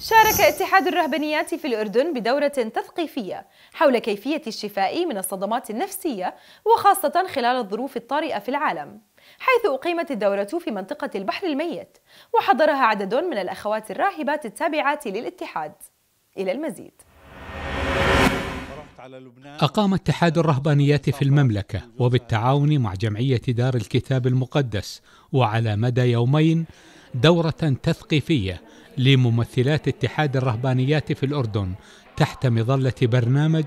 شارك اتحاد الرهبانيات في الأردن بدورة تثقيفية حول كيفية الشفاء من الصدمات النفسية وخاصة خلال الظروف الطارئة في العالم حيث أقيمت الدورة في منطقة البحر الميت وحضرها عدد من الأخوات الراهبات التابعات للاتحاد إلى المزيد أقام اتحاد الرهبانيات في المملكة وبالتعاون مع جمعية دار الكتاب المقدس وعلى مدى يومين دورة تثقيفية لممثلات اتحاد الرهبانيات في الأردن تحت مظلة برنامج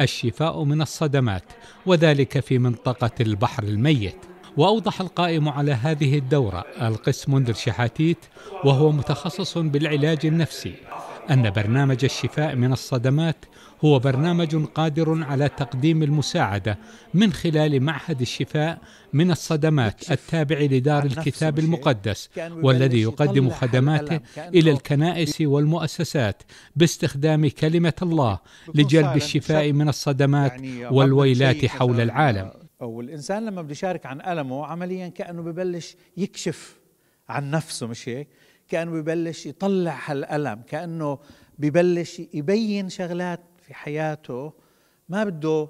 الشفاء من الصدمات وذلك في منطقة البحر الميت وأوضح القائم على هذه الدورة القسم منذر شحاتيت وهو متخصص بالعلاج النفسي أن برنامج الشفاء من الصدمات هو برنامج قادر على تقديم المساعدة من خلال معهد الشفاء من الصدمات التابع لدار الكتاب المقدس والذي يقدم خدماته إلى الكنائس والمؤسسات باستخدام كلمة الله لجلب الشفاء من الصدمات يعني والويلات حول العالم والإنسان لما بده يشارك عن ألمه عمليا كأنه ببلش يكشف عن نفسه مش هيك كأنه ببلش يطلع هالألم كأنه ببلش يبين شغلات في حياته ما بده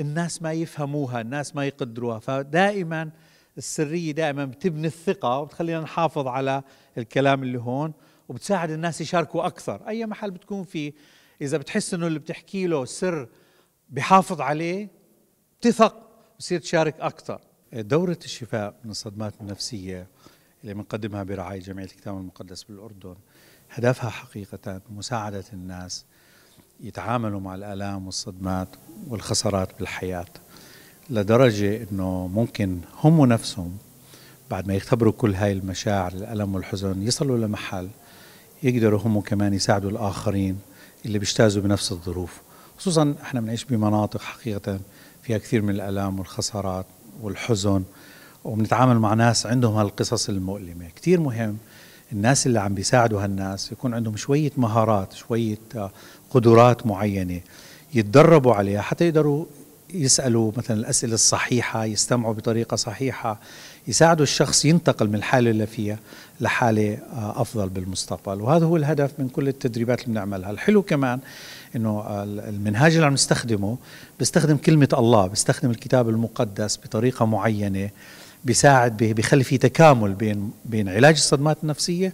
الناس ما يفهموها الناس ما يقدروها فدائما السرية دائما بتبني الثقة وبتخلينا نحافظ على الكلام اللي هون وبتساعد الناس يشاركوا أكثر أي محل بتكون فيه إذا بتحس إنه اللي بتحكي له سر بحافظ عليه بتثق بصير تشارك أكثر دورة الشفاء من الصدمات النفسية اللي بنقدمها برعاية جمعية الكتاب المقدس بالأردن هدفها حقيقة مساعدة الناس يتعاملوا مع الآلام والصدمات والخسارات بالحياة لدرجة أنه ممكن هم نفسهم بعد ما يختبروا كل هاي المشاعر الألم والحزن يصلوا لمحل يقدروا هم كمان يساعدوا الآخرين اللي بيجتازوا بنفس الظروف خصوصا احنا بنعيش بمناطق حقيقة فيها كثير من الألام والخسارات والحزن وبنتعامل مع ناس عندهم هالقصص المؤلمه كثير مهم الناس اللي عم بيساعدوا هالناس يكون عندهم شويه مهارات شويه آه، قدرات معينه يتدربوا عليها حتى يقدروا يسالوا مثلا الاسئله الصحيحه يستمعوا بطريقه صحيحه يساعدوا الشخص ينتقل من الحاله اللي فيها لحاله آه، افضل بالمستقبل وهذا هو الهدف من كل التدريبات اللي بنعملها الحلو كمان انه المنهاج اللي عم نستخدمه بيستخدم كلمه الله بيستخدم الكتاب المقدس بطريقه معينه بيساعد بيخلي في تكامل بين بين علاج الصدمات النفسيه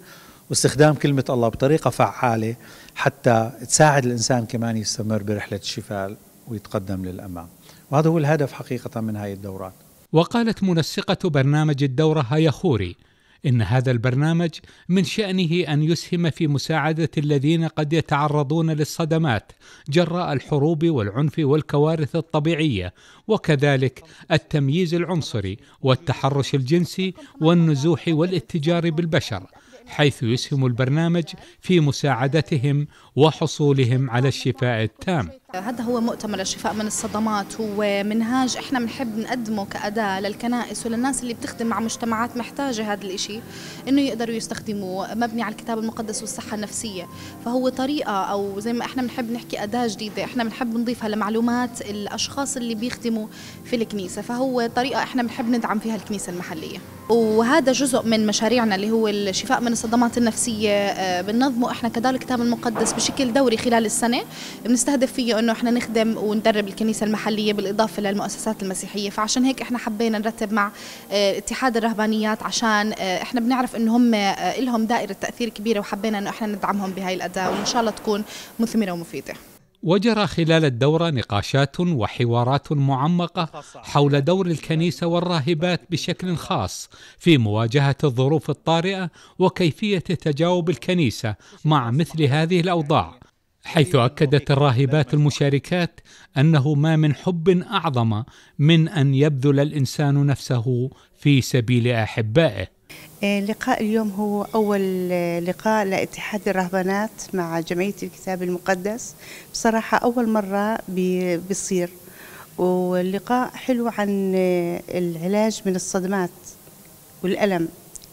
واستخدام كلمه الله بطريقه فعاله حتى تساعد الانسان كمان يستمر برحله الشفاء ويتقدم للامام وهذا هو الهدف حقيقه من هذه الدورات وقالت منسقه برنامج الدوره هيا خوري إن هذا البرنامج من شأنه أن يسهم في مساعدة الذين قد يتعرضون للصدمات جراء الحروب والعنف والكوارث الطبيعية وكذلك التمييز العنصري والتحرش الجنسي والنزوح والاتجار بالبشر حيث يسهم البرنامج في مساعدتهم وحصولهم على الشفاء التام هذا هو مؤتمر الشفاء من الصدمات هو منهاج احنا بنحب نقدمه كأداة للكنائس وللناس اللي بتخدم مع مجتمعات محتاجة هذا الإشي انه يقدروا يستخدموه مبني على الكتاب المقدس والصحة النفسية فهو طريقة او زي ما احنا بنحب نحكي أداة جديدة احنا بنحب نضيفها لمعلومات الأشخاص اللي بيخدموا في الكنيسة فهو طريقة احنا بنحب ندعم فيها الكنيسة المحلية وهذا جزء من مشاريعنا اللي هو الشفاء من الصدمات النفسية آه، بننظمه احنا كدار الكتاب المقدس بشكل دوري خلال السنه بنستهدف فيه انه احنا نخدم وندرب الكنيسه المحليه بالاضافه للمؤسسات المسيحيه فعشان هيك احنا حبينا نرتب مع آه، اتحاد الرهبانيات عشان آه، احنا بنعرف ان هم آه، لهم دائره تاثير كبيره وحبينا انه احنا ندعمهم بهاي الاداه وان شاء الله تكون مثمره ومفيده وجرى خلال الدورة نقاشات وحوارات معمقة حول دور الكنيسة والراهبات بشكل خاص في مواجهة الظروف الطارئة وكيفية تجاوب الكنيسة مع مثل هذه الأوضاع حيث أكدت الراهبات المشاركات أنه ما من حب أعظم من أن يبذل الإنسان نفسه في سبيل أحبائه آه، لقاء اليوم هو أول آه، لقاء لاتحاد الرهبانات مع جمعية الكتاب المقدس بصراحة أول مرة بيصير واللقاء حلو عن آه، العلاج من الصدمات والألم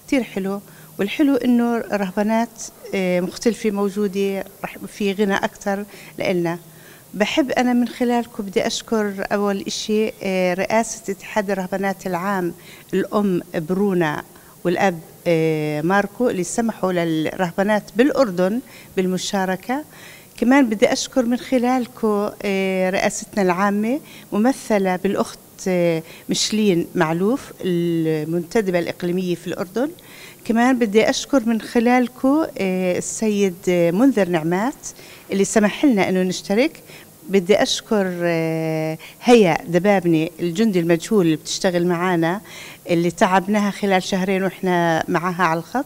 كتير حلو والحلو إنه رهبانات مختلفة موجودة في غنى أكثر لإلنا بحب أنا من خلالكم بدي أشكر أول إشي رئاسة اتحاد الرهبانات العام الأم برونا والأب آه، ماركو اللي سمحوا للرهبانات بالأردن بالمشاركة كمان بدي أشكر من خلالكم آه، رئاستنا العامة ممثلة بالأخت آه، مشلين معلوف المنتدبة الإقليمية في الأردن كمان بدي أشكر من خلالكم السيد منذر نعمات اللي سمح لنا أنه نشترك بدي أشكر هيا دبابني الجندي المجهول اللي بتشتغل معانا اللي تعبناها خلال شهرين واحنا معها على الخط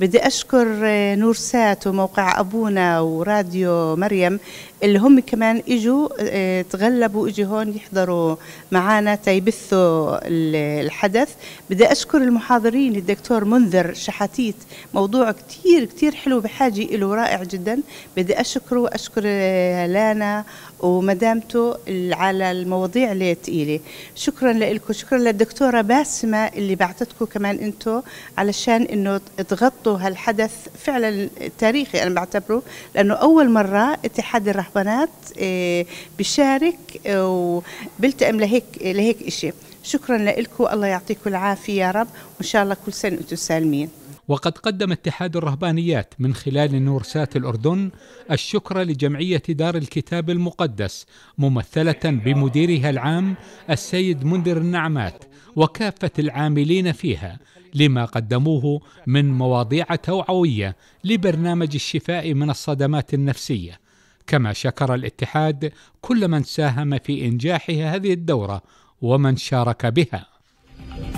بدي اشكر آه، نورسات وموقع ابونا وراديو مريم اللي هم كمان اجوا آه، تغلبوا اجوا هون يحضروا معنا تيبثوا الحدث بدي اشكر المحاضرين الدكتور منذر شحاتيت موضوع كتير كتير حلو بحاجه له رائع جدا بدي اشكره واشكر آه، لانا ومدامته على المواضيع اللي تقيله شكرا لكم شكرا للدكتوره باسمه اللي بعتتكم كمان انتو علشان انه تغطوا هالحدث فعلا تاريخي انا بعتبره لانه اول مره اتحاد الرهبانات آه، بشارك آه، وبلتئم لهيك لهيك اشي شكرا لكم الله يعطيكم العافيه يا رب وان شاء الله كل سنه انتم سالمين وقد قدم اتحاد الرهبانيات من خلال نورسات الأردن الشكر لجمعية دار الكتاب المقدس ممثلة بمديرها العام السيد منذر النعمات وكافة العاملين فيها لما قدموه من مواضيع توعوية لبرنامج الشفاء من الصدمات النفسية كما شكر الاتحاد كل من ساهم في إنجاح هذه الدورة ومن شارك بها